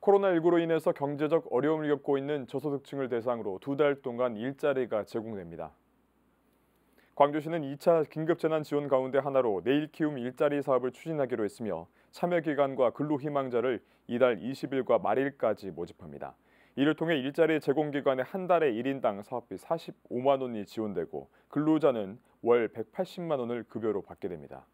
코로나19로 인해서 경제적 어려움을 겪고 있는 저소득층을 대상으로 두 달 동안 일자리가 제공됩니다. 광주시는 2차 긴급재난지원 가운데 하나로 내일 키움 일자리 사업을 추진하기로 했으며 참여기관과 근로희망자를 이달 20일과 말일까지 모집합니다. 이를 통해 일자리 제공기관의한 달에 1인당 사업비 45만 원이 지원되고 근로자는 월 180만 원을 급여로 받게 됩니다.